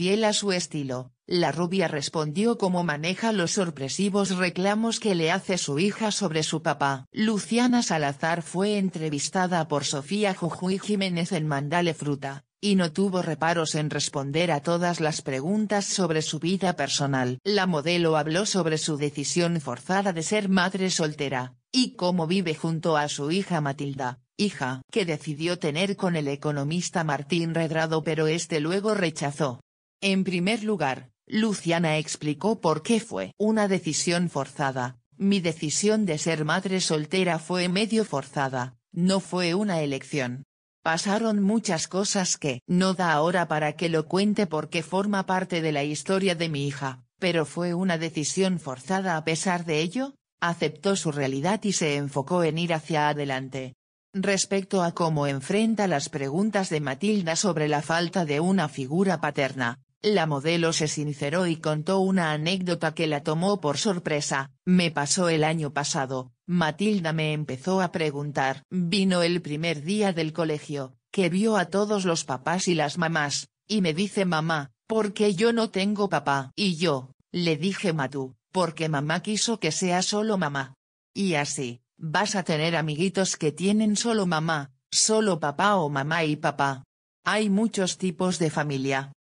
fiel a su estilo, la rubia respondió cómo maneja los sorpresivos reclamos que le hace su hija sobre su papá. Luciana Salazar fue entrevistada por Sofía Jujuy Jiménez en Mandale Fruta, y no tuvo reparos en responder a todas las preguntas sobre su vida personal. La modelo habló sobre su decisión forzada de ser madre soltera, y cómo vive junto a su hija Matilda, hija que decidió tener con el economista Martín Redrado pero este luego rechazó. En primer lugar, Luciana explicó por qué fue una decisión forzada, mi decisión de ser madre soltera fue medio forzada, no fue una elección. Pasaron muchas cosas que no da ahora para que lo cuente porque forma parte de la historia de mi hija, pero fue una decisión forzada a pesar de ello, aceptó su realidad y se enfocó en ir hacia adelante. Respecto a cómo enfrenta las preguntas de Matilda sobre la falta de una figura paterna, la modelo se sinceró y contó una anécdota que la tomó por sorpresa, me pasó el año pasado, Matilda me empezó a preguntar. Vino el primer día del colegio, que vio a todos los papás y las mamás, y me dice mamá, porque yo no tengo papá. Y yo, le dije Matú, porque mamá quiso que sea solo mamá. Y así, vas a tener amiguitos que tienen solo mamá, solo papá o mamá y papá. Hay muchos tipos de familia.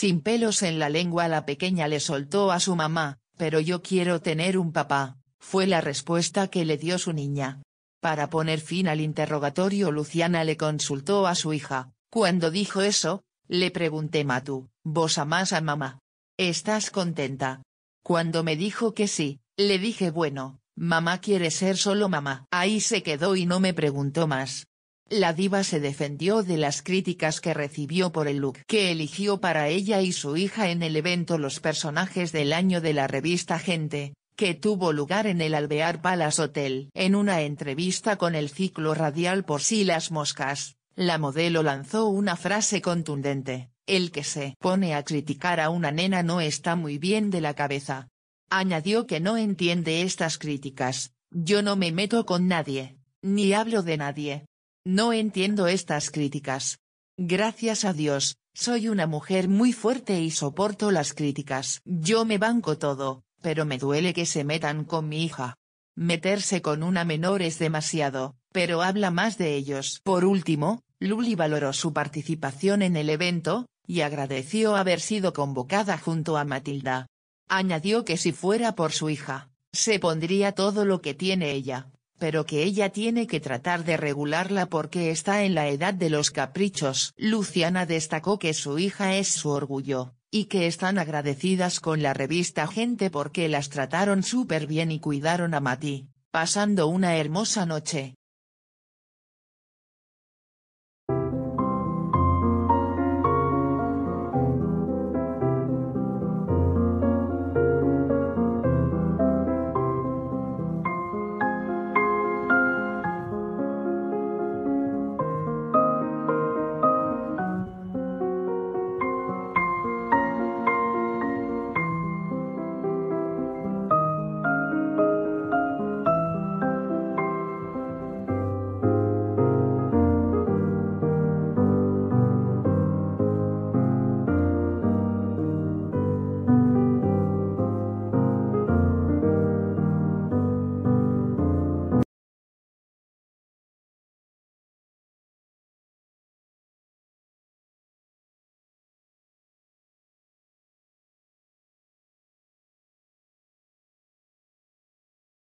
Sin pelos en la lengua la pequeña le soltó a su mamá, pero yo quiero tener un papá, fue la respuesta que le dio su niña. Para poner fin al interrogatorio Luciana le consultó a su hija, cuando dijo eso, le pregunté Matu, ¿vos amás a mamá? ¿Estás contenta? Cuando me dijo que sí, le dije bueno, mamá quiere ser solo mamá. Ahí se quedó y no me preguntó más la diva se defendió de las críticas que recibió por el look que eligió para ella y su hija en el evento Los personajes del año de la revista Gente, que tuvo lugar en el Alvear Palace Hotel. En una entrevista con el ciclo radial por sí las moscas, la modelo lanzó una frase contundente, el que se pone a criticar a una nena no está muy bien de la cabeza. Añadió que no entiende estas críticas, yo no me meto con nadie, ni hablo de nadie, no entiendo estas críticas. Gracias a Dios, soy una mujer muy fuerte y soporto las críticas. Yo me banco todo, pero me duele que se metan con mi hija. Meterse con una menor es demasiado, pero habla más de ellos. Por último, Luli valoró su participación en el evento, y agradeció haber sido convocada junto a Matilda. Añadió que si fuera por su hija, se pondría todo lo que tiene ella, pero que ella tiene que tratar de regularla porque está en la edad de los caprichos. Luciana destacó que su hija es su orgullo, y que están agradecidas con la revista Gente porque las trataron súper bien y cuidaron a Mati, pasando una hermosa noche.